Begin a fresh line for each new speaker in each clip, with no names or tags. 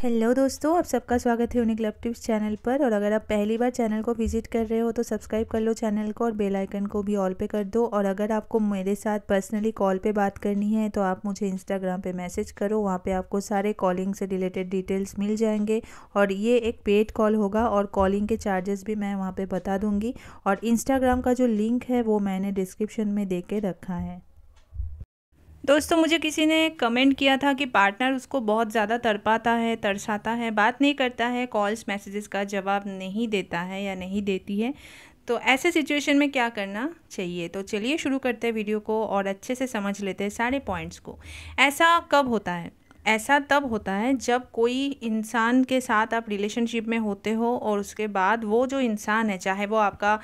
hello दोस्तों आप सबका स्वागत है यूनिक लव टिप्स चैनल पर और अगर आप पहली बार चैनल को विजिट कर रहे हो तो सब्सक्राइब कर लो चैनल को और बेल आइकन को भी ऑल पे कर दो और अगर आपको मेरे साथ पर्सनली कॉल पे बात करनी है तो आप मुझे इंस्टाग्राम पे मैसेज करो वहाँ पे आपको सारे कॉलिंग से रिलेटेड डिटेल्स मिल जाएंगे और ये एक पेड कॉल होगा और कॉलिंग के चार्जेस भी मैं वहाँ पर बता दूँगी और इंस्टाग्राम का जो लिंक है वो मैंने डिस्क्रिप्शन में दे के रखा है दोस्तों मुझे किसी ने कमेंट किया था कि पार्टनर उसको बहुत ज़्यादा तड़पाता है तरसाता है बात नहीं करता है कॉल्स मैसेजेस का जवाब नहीं देता है या नहीं देती है तो ऐसे सिचुएशन में क्या करना चाहिए तो चलिए शुरू करते हैं वीडियो को और अच्छे से समझ लेते हैं सारे पॉइंट्स को ऐसा कब होता है ऐसा तब होता है जब कोई इंसान के साथ आप रिलेशनशिप में होते हो और उसके बाद वो जो इंसान है चाहे वो आपका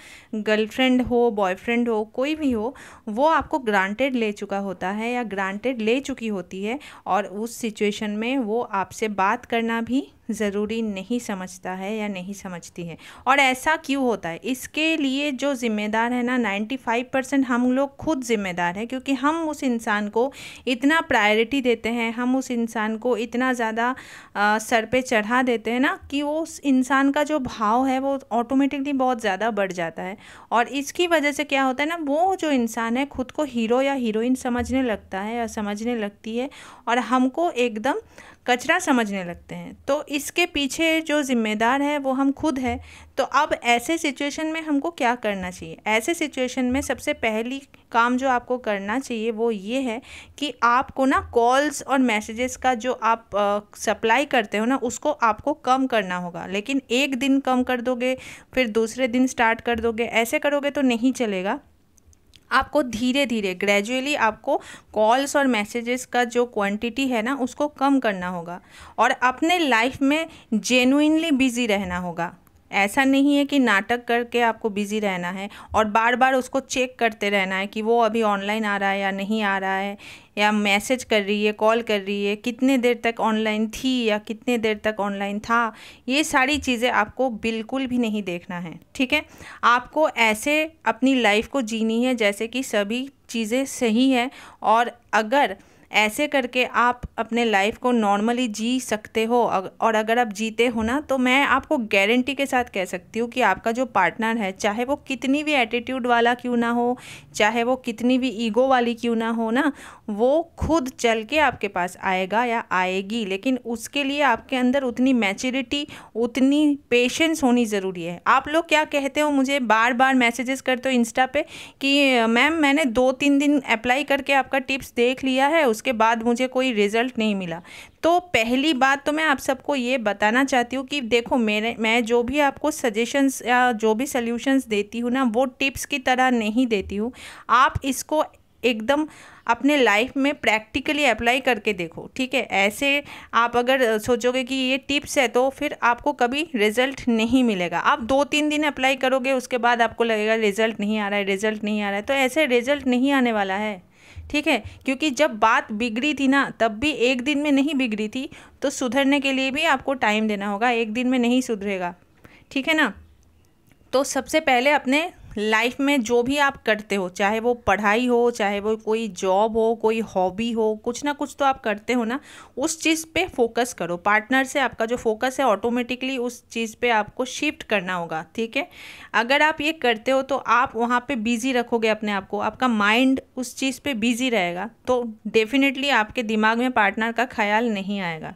गर्लफ्रेंड हो बॉयफ्रेंड हो कोई भी हो वो आपको ग्रांटेड ले चुका होता है या ग्रांटेड ले चुकी होती है और उस सिचुएशन में वो आपसे बात करना भी ज़रूरी नहीं समझता है या नहीं समझती है और ऐसा क्यों होता है इसके लिए जो ज़िम्मेदार है ना 95 परसेंट हम लोग खुद ज़िम्मेदार हैं क्योंकि हम उस इंसान को इतना प्रायोरिटी देते हैं हम उस इंसान को इतना ज़्यादा सर पे चढ़ा देते हैं ना कि वो उस इंसान का जो भाव है वो ऑटोमेटिकली बहुत ज़्यादा बढ़ जाता है और इसकी वजह से क्या होता है ना वो जो इंसान है खुद को हीरो या हीरोइन समझने लगता है या समझने लगती है और हमको एकदम कचरा समझने लगते हैं तो इसके पीछे जो ज़िम्मेदार है वो हम खुद है तो अब ऐसे सिचुएशन में हमको क्या करना चाहिए ऐसे सिचुएशन में सबसे पहली काम जो आपको करना चाहिए वो ये है कि आपको ना कॉल्स और मैसेजेस का जो आप सप्लाई करते हो ना उसको आपको कम करना होगा लेकिन एक दिन कम कर दोगे फिर दूसरे दिन स्टार्ट कर दोगे ऐसे करोगे तो नहीं चलेगा आपको धीरे धीरे ग्रेजुअली आपको कॉल्स और मैसेजेस का जो क्वांटिटी है ना उसको कम करना होगा और अपने लाइफ में जेनुइनली बिज़ी रहना होगा ऐसा नहीं है कि नाटक करके आपको बिज़ी रहना है और बार बार उसको चेक करते रहना है कि वो अभी ऑनलाइन आ रहा है या नहीं आ रहा है या मैसेज कर रही है कॉल कर रही है कितने देर तक ऑनलाइन थी या कितने देर तक ऑनलाइन था ये सारी चीज़ें आपको बिल्कुल भी नहीं देखना है ठीक है आपको ऐसे अपनी लाइफ को जीनी है जैसे कि सभी चीज़ें सही हैं और अगर ऐसे करके आप अपने लाइफ को नॉर्मली जी सकते हो और अगर आप जीते हो ना तो मैं आपको गारंटी के साथ कह सकती हूँ कि आपका जो पार्टनर है चाहे वो कितनी भी एटीट्यूड वाला क्यों ना हो चाहे वो कितनी भी ईगो वाली क्यों ना हो ना वो खुद चल के आपके पास आएगा या आएगी लेकिन उसके लिए आपके अंदर उतनी मैच्योरिटी उतनी पेशेंस होनी ज़रूरी है आप लोग क्या कहते हो मुझे बार बार मैसेजेस करते हो इंस्टा पे कि मैम मैंने दो तीन दिन अप्लाई करके आपका टिप्स देख लिया है उस उसके बाद मुझे कोई रिज़ल्ट नहीं मिला तो पहली बात तो मैं आप सबको ये बताना चाहती हूँ कि देखो मेरे मैं जो भी आपको सजेशंस या जो भी सल्यूशंस देती हूँ ना वो टिप्स की तरह नहीं देती हूँ आप इसको एकदम अपने लाइफ में प्रैक्टिकली अप्लाई करके देखो ठीक है ऐसे आप अगर सोचोगे कि ये टिप्स है तो फिर आपको कभी रिजल्ट नहीं मिलेगा आप दो तीन दिन अप्लाई करोगे उसके बाद आपको लगेगा रिजल्ट नहीं आ रहा है रिजल्ट नहीं आ रहा है तो ऐसे रिजल्ट नहीं आने वाला है ठीक है क्योंकि जब बात बिगड़ी थी ना तब भी एक दिन में नहीं बिगड़ी थी तो सुधरने के लिए भी आपको टाइम देना होगा एक दिन में नहीं सुधरेगा ठीक है ना तो सबसे पहले अपने लाइफ में जो भी आप करते हो चाहे वो पढ़ाई हो चाहे वो कोई जॉब हो कोई हॉबी हो कुछ ना कुछ तो आप करते हो ना उस चीज़ पे फोकस करो पार्टनर से आपका जो फोकस है ऑटोमेटिकली उस चीज़ पे आपको शिफ्ट करना होगा ठीक है अगर आप ये करते हो तो आप वहाँ पे बिज़ी रखोगे अपने आप को आपका माइंड उस चीज़ पर बिज़ी रहेगा तो डेफिनेटली आपके दिमाग में पार्टनर का ख्याल नहीं आएगा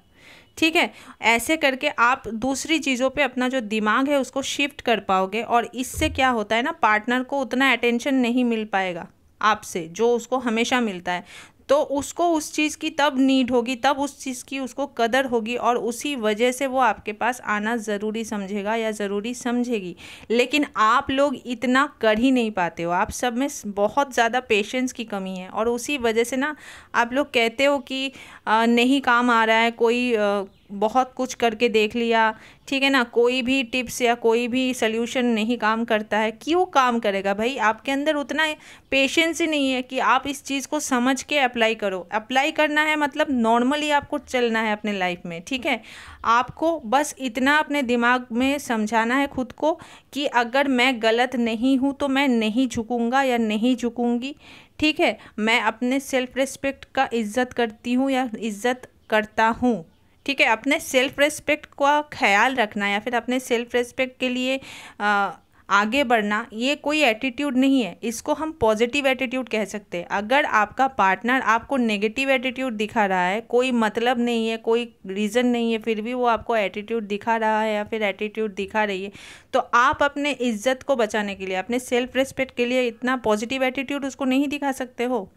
ठीक है ऐसे करके आप दूसरी चीज़ों पे अपना जो दिमाग है उसको शिफ्ट कर पाओगे और इससे क्या होता है ना पार्टनर को उतना अटेंशन नहीं मिल पाएगा आपसे जो उसको हमेशा मिलता है तो उसको उस चीज़ की तब नीड होगी तब उस चीज़ की उसको कदर होगी और उसी वजह से वो आपके पास आना ज़रूरी समझेगा या ज़रूरी समझेगी लेकिन आप लोग इतना कर ही नहीं पाते हो आप सब में बहुत ज़्यादा पेशेंस की कमी है और उसी वजह से ना आप लोग कहते हो कि आ, नहीं काम आ रहा है कोई आ, बहुत कुछ करके देख लिया ठीक है ना कोई भी टिप्स या कोई भी सोल्यूशन नहीं काम करता है क्यों काम करेगा भाई आपके अंदर उतना पेशेंस ही नहीं है कि आप इस चीज़ को समझ के अप्लाई करो अप्लाई करना है मतलब नॉर्मली आपको चलना है अपने लाइफ में ठीक है आपको बस इतना अपने दिमाग में समझाना है खुद को कि अगर मैं गलत नहीं हूँ तो मैं नहीं झुकूँगा या नहीं झुकूँगी ठीक है मैं अपने सेल्फ रिस्पेक्ट का इज़्ज़त करती हूँ या इज़्ज़त करता हूँ ठीक है अपने सेल्फ रेस्पेक्ट का ख्याल रखना या फिर अपने सेल्फ रेस्पेक्ट के लिए आ, आगे बढ़ना ये कोई एटीट्यूड नहीं है इसको हम पॉजिटिव एटीट्यूड कह सकते हैं अगर आपका पार्टनर आपको नेगेटिव एटीट्यूड दिखा रहा है कोई मतलब नहीं है कोई रीज़न नहीं है फिर भी वो आपको एटीट्यूड दिखा रहा है या फिर एटीट्यूड दिखा रही है तो आप अपने इज्जत को बचाने के लिए अपने सेल्फ रिस्पेक्ट के लिए इतना पॉजिटिव एटीट्यूड उसको नहीं दिखा सकते हो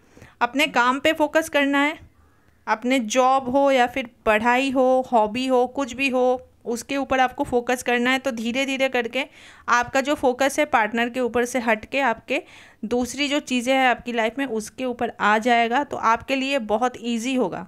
अपने काम पर फोकस करना है अपने जॉब हो या फिर पढ़ाई हो हॉबी हो कुछ भी हो उसके ऊपर आपको फोकस करना है तो धीरे धीरे करके आपका जो फोकस है पार्टनर के ऊपर से हट के आपके दूसरी जो चीज़ें हैं आपकी लाइफ में उसके ऊपर आ जाएगा तो आपके लिए बहुत ईजी होगा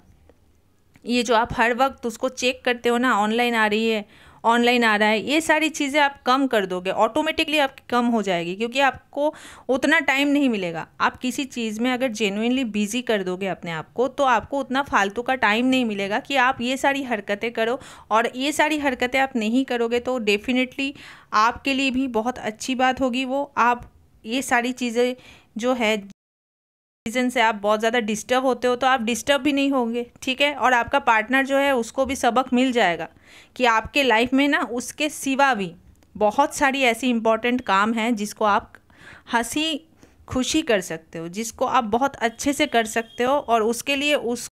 ये जो आप हर वक्त उसको चेक करते हो ना ऑनलाइन आ रही है ऑनलाइन आ रहा है ये सारी चीज़ें आप कम कर दोगे ऑटोमेटिकली आपकी कम हो जाएगी क्योंकि आपको उतना टाइम नहीं मिलेगा आप किसी चीज़ में अगर जेनुइनली बिजी कर दोगे अपने आप को तो आपको उतना फालतू का टाइम नहीं मिलेगा कि आप ये सारी हरकतें करो और ये सारी हरकतें आप नहीं करोगे तो डेफिनेटली आपके लिए भी बहुत अच्छी बात होगी वो आप ये सारी चीज़ें जो है रीज़न से आप बहुत ज़्यादा डिस्टर्ब होते हो तो आप डिस्टर्ब भी नहीं होंगे ठीक है और आपका पार्टनर जो है उसको भी सबक मिल जाएगा कि आपके लाइफ में ना उसके सिवा भी बहुत सारी ऐसी इम्पॉर्टेंट काम हैं जिसको आप हंसी खुशी कर सकते हो जिसको आप बहुत अच्छे से कर सकते हो और उसके लिए उस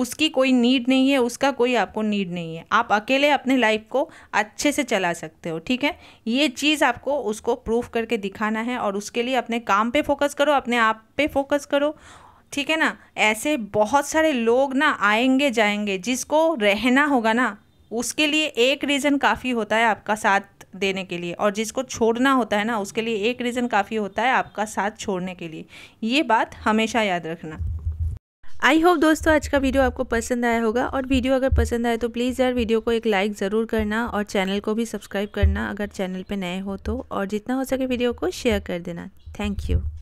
उसकी कोई नीड नहीं है उसका कोई आपको नीड नहीं है आप अकेले अपने लाइफ को अच्छे से चला सकते हो ठीक है ये चीज़ आपको उसको प्रूफ करके दिखाना है और उसके लिए अपने काम पे फोकस करो अपने आप पे फोकस करो ठीक है ना ऐसे बहुत सारे लोग ना आएंगे जाएंगे जिसको रहना होगा ना उसके लिए एक रीज़न काफ़ी होता है आपका साथ देने के लिए और जिसको छोड़ना होता है ना उसके लिए एक रीज़न काफ़ी होता है आपका साथ छोड़ने के लिए ये बात हमेशा याद रखना आई होप दोस्तों आज का वीडियो आपको पसंद आया होगा और वीडियो अगर पसंद आए तो प्लीज़ यार वीडियो को एक लाइक ज़रूर करना और चैनल को भी सब्सक्राइब करना अगर चैनल पे नए हो तो और जितना हो सके वीडियो को शेयर कर देना थैंक यू